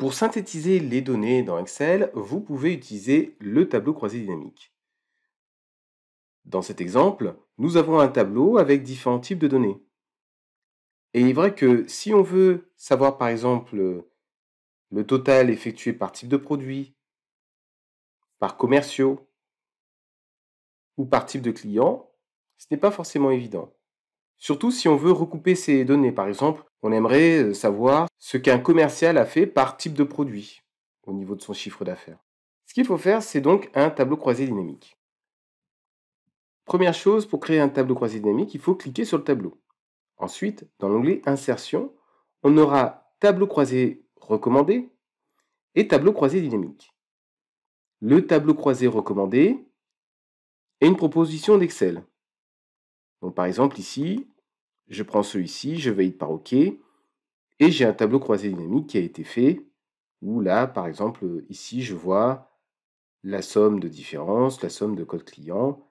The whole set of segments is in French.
Pour synthétiser les données dans Excel, vous pouvez utiliser le tableau croisé dynamique. Dans cet exemple, nous avons un tableau avec différents types de données. Et il est vrai que si on veut savoir par exemple le total effectué par type de produit, par commerciaux ou par type de client, ce n'est pas forcément évident. Surtout si on veut recouper ces données. Par exemple, on aimerait euh, savoir ce qu'un commercial a fait par type de produit au niveau de son chiffre d'affaires. Ce qu'il faut faire, c'est donc un tableau croisé dynamique. Première chose, pour créer un tableau croisé dynamique, il faut cliquer sur le tableau. Ensuite, dans l'onglet Insertion, on aura Tableau croisé recommandé et Tableau croisé dynamique. Le tableau croisé recommandé est une proposition d'Excel. Donc par exemple ici, je prends celui-ci, je y par OK. Et j'ai un tableau croisé dynamique qui a été fait, où là, par exemple, ici, je vois la somme de différences, la somme de code client,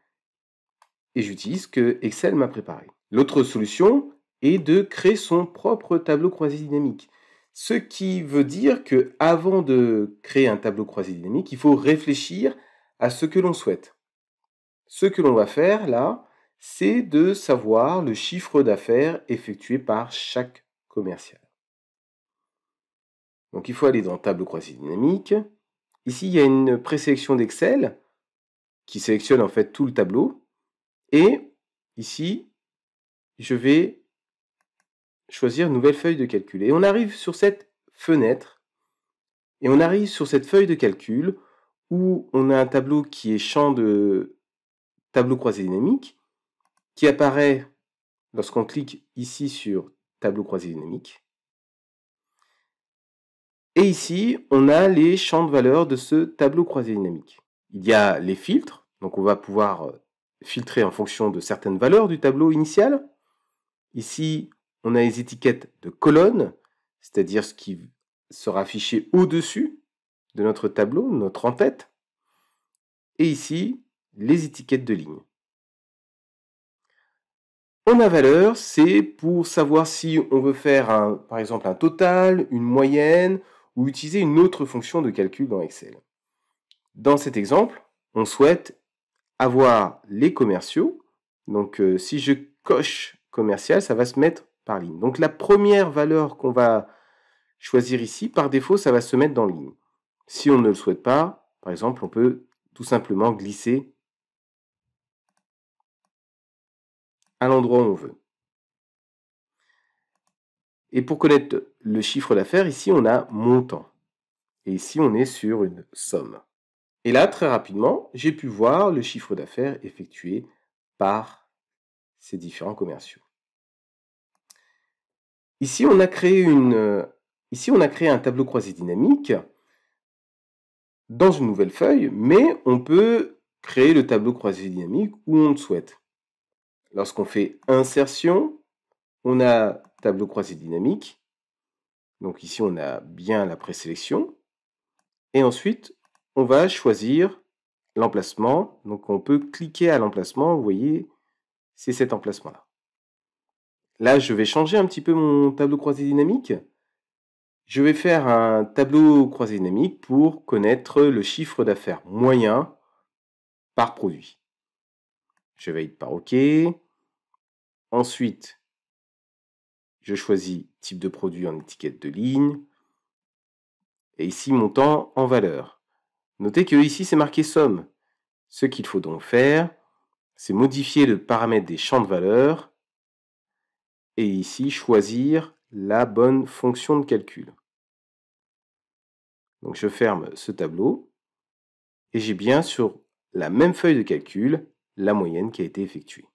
et j'utilise que Excel m'a préparé. L'autre solution est de créer son propre tableau croisé dynamique. Ce qui veut dire que avant de créer un tableau croisé dynamique, il faut réfléchir à ce que l'on souhaite. Ce que l'on va faire là, c'est de savoir le chiffre d'affaires effectué par chaque commercial. Donc il faut aller dans tableau croisé dynamique. Ici, il y a une présélection d'Excel qui sélectionne en fait tout le tableau. Et ici, je vais choisir nouvelle feuille de calcul. Et on arrive sur cette fenêtre. Et on arrive sur cette feuille de calcul où on a un tableau qui est champ de tableau croisé dynamique qui apparaît lorsqu'on clique ici sur tableau croisé dynamique. Et ici, on a les champs de valeur de ce tableau croisé dynamique. Il y a les filtres, donc on va pouvoir euh, filtrer en fonction de certaines valeurs du tableau initial. Ici, on a les étiquettes de colonnes, c'est-à-dire ce qui sera affiché au-dessus de notre tableau, notre en-tête. Et ici, les étiquettes de ligne on a valeur, c'est pour savoir si on veut faire un, par exemple un total, une moyenne ou utiliser une autre fonction de calcul dans Excel. Dans cet exemple, on souhaite avoir les commerciaux. Donc euh, si je coche commercial, ça va se mettre par ligne. Donc la première valeur qu'on va choisir ici, par défaut, ça va se mettre dans ligne. Si on ne le souhaite pas, par exemple, on peut tout simplement glisser endroit où on veut. Et pour connaître le chiffre d'affaires, ici on a montant. Et ici on est sur une somme. Et là, très rapidement, j'ai pu voir le chiffre d'affaires effectué par ces différents commerciaux. Ici, on a créé, une, ici, on a créé un tableau croisé dynamique dans une nouvelle feuille, mais on peut créer le tableau croisé dynamique où on le souhaite. Lorsqu'on fait insertion, on a tableau croisé dynamique. Donc ici, on a bien la présélection. Et ensuite, on va choisir l'emplacement. Donc on peut cliquer à l'emplacement. Vous voyez, c'est cet emplacement-là. Là, je vais changer un petit peu mon tableau croisé dynamique. Je vais faire un tableau croisé dynamique pour connaître le chiffre d'affaires moyen par produit je valide par OK. Ensuite, je choisis type de produit en étiquette de ligne. Et ici, montant en valeur. Notez que ici, c'est marqué somme. Ce qu'il faut donc faire, c'est modifier le paramètre des champs de valeur et ici choisir la bonne fonction de calcul. Donc je ferme ce tableau et j'ai bien sur la même feuille de calcul la moyenne qui a été effectuée.